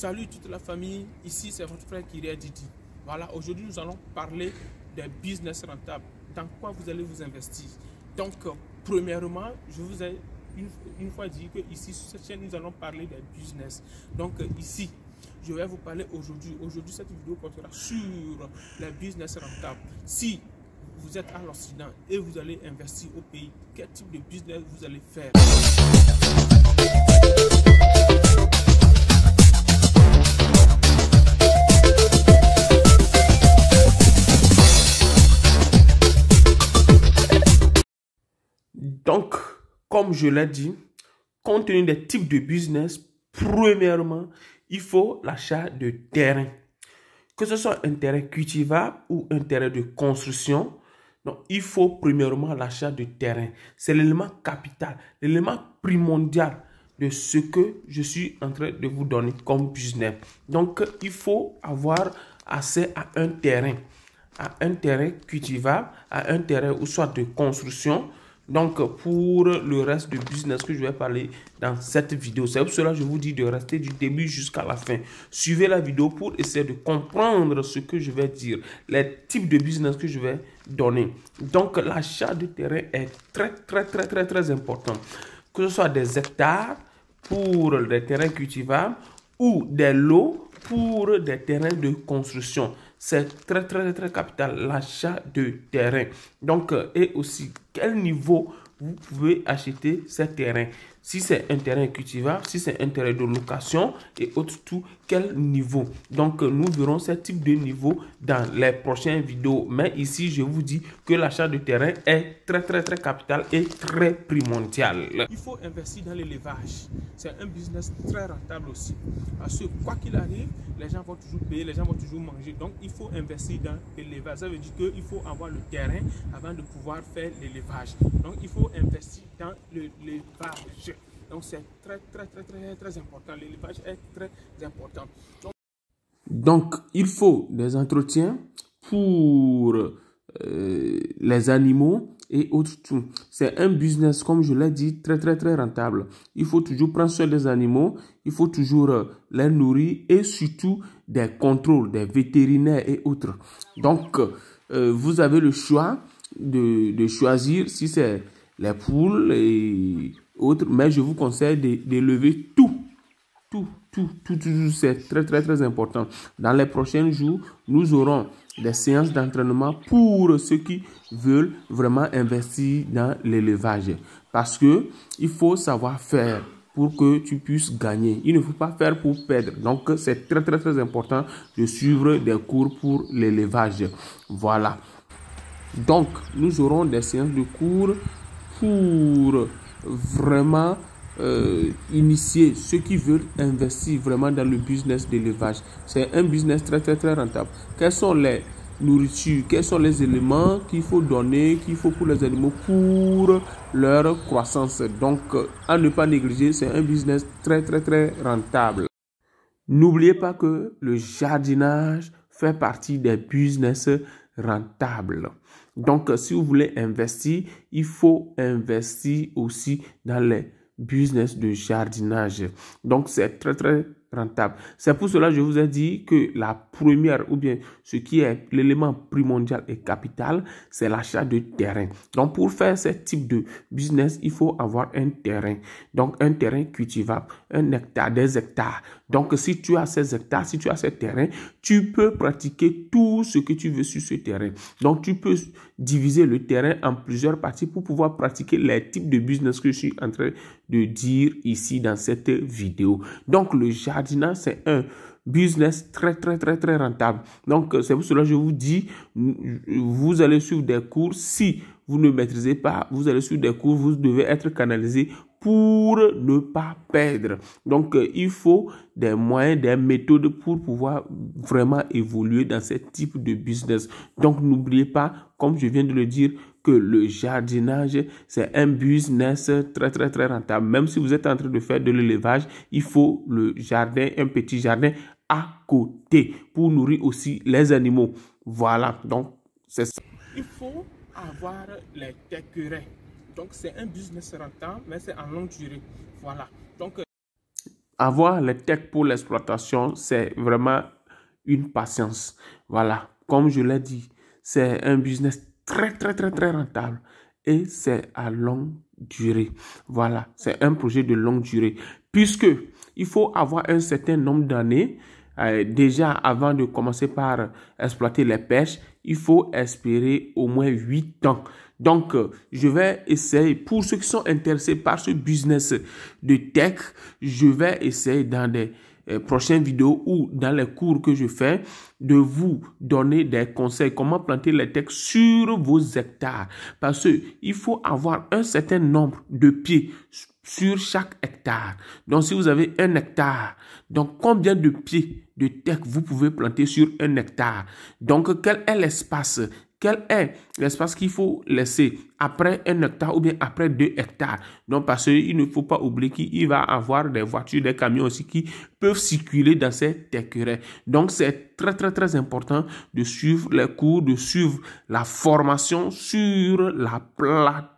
Salut toute la famille, ici c'est votre frère Kyria Didi. Voilà, aujourd'hui nous allons parler des business rentables, dans quoi vous allez vous investir. Donc, euh, premièrement, je vous ai une, fois dit que ici sur cette chaîne nous allons parler des business. Donc, euh, ici, je vais vous parler aujourd'hui. Aujourd'hui, cette vidéo portera sur les business rentables. Si vous êtes à l'Occident et vous allez investir au pays, quel type de business vous allez faire Donc, comme je l'ai dit, compte tenu des types de business, premièrement, il faut l'achat de terrain. Que ce soit un terrain cultivable ou un terrain de construction, donc il faut premièrement l'achat de terrain. C'est l'élément capital, l'élément primordial de ce que je suis en train de vous donner comme business. Donc il faut avoir accès à un terrain, à un terrain cultivable, à un terrain ou soit de construction donc, pour le reste du business que je vais parler dans cette vidéo, c'est pour cela que je vous dis de rester du début jusqu'à la fin. Suivez la vidéo pour essayer de comprendre ce que je vais dire, les types de business que je vais donner. Donc, l'achat de terrain est très, très, très, très, très important. Que ce soit des hectares pour des terrains cultivables ou des lots pour des terrains de construction c'est très, très, très capital, l'achat de terrain. Donc, euh, et aussi, quel niveau vous pouvez acheter ces terrains si c'est un terrain cultivable, si c'est un terrain de location et autres, tout quel niveau. Donc, euh, nous verrons ce type de niveau dans les prochaines vidéos. Mais ici, je vous dis que l'achat de terrain est très, très, très capital et très primordial. Il faut investir dans l'élevage. C'est un business très rentable aussi. Parce que quoi qu'il arrive, les gens vont toujours payer, les gens vont toujours manger. Donc, il faut investir dans l'élevage. Ça veut dire qu'il faut avoir le terrain avant de pouvoir faire l'élevage. Donc, il faut investir dans l'élevage. Donc c'est très, très, très, très, très important. L'élevage est très important. Donc, il faut des entretiens pour euh, les animaux et autres C'est un business, comme je l'ai dit, très, très, très rentable. Il faut toujours prendre soin des animaux, il faut toujours euh, les nourrir et surtout des contrôles, des vétérinaires et autres. Donc, euh, vous avez le choix de choisir si c'est les poules et mais je vous conseille d'élever tout, tout, tout, tout, tout, tout c'est très, très, très important. Dans les prochains jours, nous aurons des séances d'entraînement pour ceux qui veulent vraiment investir dans l'élevage. Parce que il faut savoir faire pour que tu puisses gagner. Il ne faut pas faire pour perdre. Donc, c'est très, très, très important de suivre des cours pour l'élevage. Voilà. Donc, nous aurons des séances de cours pour vraiment euh, initier ceux qui veulent investir vraiment dans le business d'élevage. C'est un business très très très rentable. Quelles sont les nourritures, quels sont les éléments qu'il faut donner, qu'il faut pour les animaux pour leur croissance. Donc, euh, à ne pas négliger, c'est un business très très très rentable. N'oubliez pas que le jardinage fait partie des business rentable. Donc, euh, si vous voulez investir, il faut investir aussi dans les business de jardinage. Donc, c'est très, très rentable. C'est pour cela que je vous ai dit que la première, ou bien ce qui est l'élément primordial et capital, c'est l'achat de terrain. Donc, pour faire ce type de business, il faut avoir un terrain. Donc, un terrain cultivable, un hectare, des hectares. Donc, si tu as ces hectares, si tu as ces terrains, tu peux pratiquer tout ce que tu veux sur ce terrain. Donc, tu peux diviser le terrain en plusieurs parties pour pouvoir pratiquer les types de business que je suis en train de dire ici dans cette vidéo. Donc, le jardin c'est un business très, très, très, très rentable. Donc, euh, c'est pour cela je vous dis, vous allez suivre des cours. Si vous ne maîtrisez pas, vous allez suivre des cours, vous devez être canalisé pour ne pas perdre. Donc, euh, il faut des moyens, des méthodes pour pouvoir vraiment évoluer dans ce type de business. Donc, n'oubliez pas, comme je viens de le dire, que le jardinage, c'est un business très, très, très rentable. Même si vous êtes en train de faire de l'élevage, il faut le jardin, un petit jardin à côté pour nourrir aussi les animaux. Voilà, donc c'est ça. Il faut avoir les écureuils. Donc c'est un business rentable, mais c'est en longue durée. Voilà. Donc euh, avoir les tech pour l'exploitation, c'est vraiment une patience. Voilà. Comme je l'ai dit, c'est un business très, très, très, très rentable. Et c'est à longue durée. Voilà, c'est un projet de longue durée. Puisque il faut avoir un certain nombre d'années, euh, déjà avant de commencer par exploiter les pêches, il faut espérer au moins 8 ans. Donc, euh, je vais essayer, pour ceux qui sont intéressés par ce business de tech, je vais essayer dans des euh, prochaines vidéos ou dans les cours que je fais de vous donner des conseils comment planter les textes sur vos hectares parce qu'il il faut avoir un certain nombre de pieds sur chaque hectare. Donc si vous avez un hectare, donc combien de pieds de texte vous pouvez planter sur un hectare Donc quel est l'espace quel est l'espace qu'il faut laisser après un hectare ou bien après deux hectares. Donc, parce qu'il ne faut pas oublier qu'il va avoir des voitures, des camions aussi qui peuvent circuler dans ces écureuils. Donc, c'est très, très, très important de suivre les cours, de suivre la formation sur la plateforme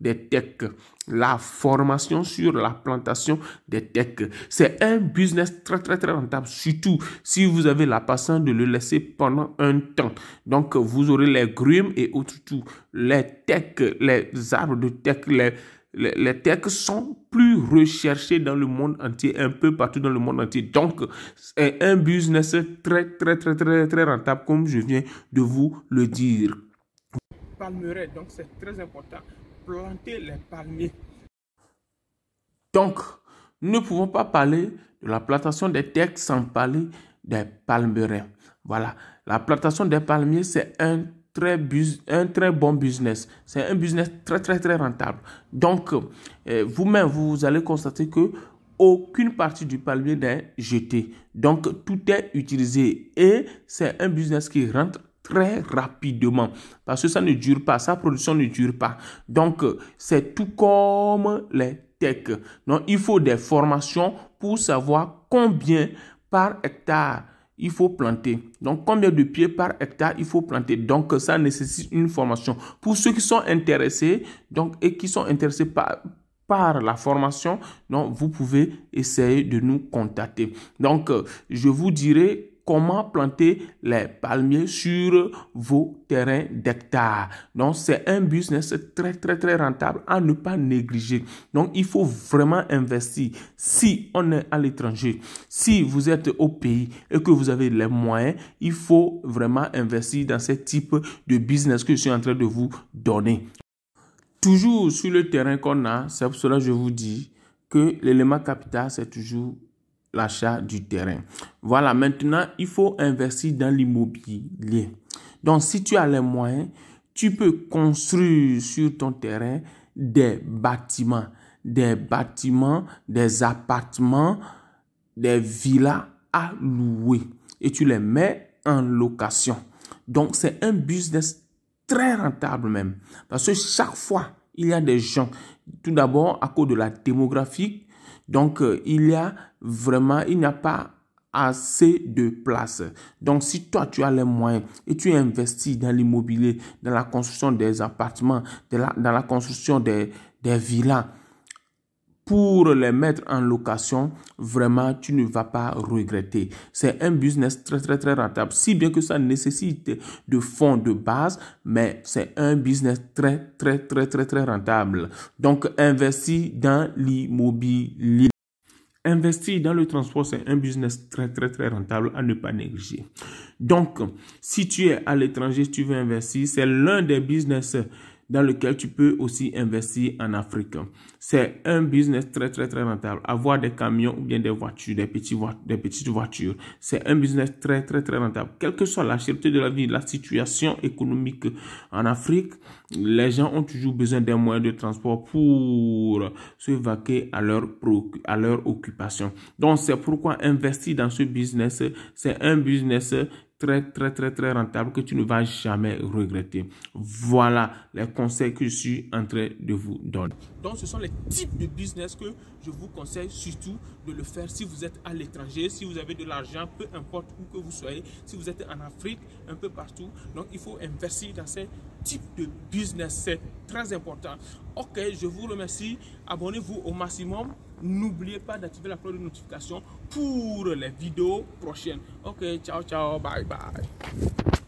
des techs, la formation sur la plantation des techs. C'est un business très, très, très rentable, surtout si vous avez la patience de le laisser pendant un temps. Donc, vous aurez les grumes et autres tout. Les techs, les arbres de tech, les les, techs sont plus recherchés dans le monde entier, un peu partout dans le monde entier. Donc, c'est un business très, très, très, très, très rentable, comme je viens de vous le dire. Donc, c'est très important. Planter les palmiers. Donc, nous ne pouvons pas parler de la plantation des terres sans parler des palmiers. Voilà. La plantation des palmiers, c'est un très, un très bon business. C'est un business très, très, très rentable. Donc, euh, vous-même, vous allez constater que aucune partie du palmier n'est jetée. Donc, tout est utilisé et c'est un business qui rentre très rapidement parce que ça ne dure pas, sa production ne dure pas. Donc, euh, c'est tout comme les tech. Donc, il faut des formations pour savoir combien par hectare il faut planter. Donc, combien de pieds par hectare il faut planter. Donc, ça nécessite une formation. Pour ceux qui sont intéressés, donc, et qui sont intéressés par, la formation, donc, vous pouvez essayer de nous contacter. Donc, euh, je vous dirai comment planter les palmiers sur vos terrains d'hectares. Donc, c'est un business très, très, très rentable à ne pas négliger. Donc, il faut vraiment investir. Si on est à l'étranger, si vous êtes au pays et que vous avez les moyens, il faut vraiment investir dans ce type de business que je suis en train de vous donner. Toujours sur le terrain qu'on a, c'est pour cela que je vous dis que l'élément capital, c'est toujours l'achat du terrain. Voilà, maintenant, il faut investir dans l'immobilier. Donc, si tu as les moyens, tu peux construire sur ton terrain des bâtiments, des bâtiments, des appartements, des villas à louer et tu les mets en location. Donc, c'est un business très rentable même parce que chaque fois, il y a des gens, tout d'abord à cause de la démographie, donc, euh, il y a vraiment, il n'y a pas assez de place. Donc, si toi, tu as les moyens et tu investis dans l'immobilier, dans la construction des appartements, dans la construction des villas, pour les mettre en location, vraiment, tu ne vas pas regretter. C'est un business très, très, très rentable. Si bien que ça nécessite de fonds de base, mais c'est un business très, très, très, très, très rentable. Donc, investis dans l'immobilier. Investir dans le transport, c'est un business très, très, très rentable à ne pas négliger. Donc, si tu es à l'étranger, tu veux investir, c'est l'un des business dans lequel tu peux aussi investir en Afrique. C'est un business très, très, très rentable. Avoir des camions ou bien des voitures, des, petits petites voitures, c'est un business très, très, très rentable. Quelle que soit la cherté de la vie, la situation économique en Afrique, les gens ont toujours besoin d'un moyen de transport pour se vaquer à leur, à leur occupation. Donc, c'est pourquoi investir dans ce business, c'est un business très, très, très, très rentable que tu ne vas jamais regretter. Voilà les conseils que je suis en train de vous donner. Donc, ce sont les types de business que je vous conseille surtout de le faire si vous êtes à l'étranger, si vous avez de l'argent, peu importe où que vous soyez, si vous êtes en Afrique, un peu partout. Donc, il faut investir dans ces types de business. C'est très important. Ok, je vous remercie. Abonnez-vous au maximum. N'oubliez pas d'activer la cloche de notification pour les vidéos prochaines. Ok, ciao, ciao, bye, bye.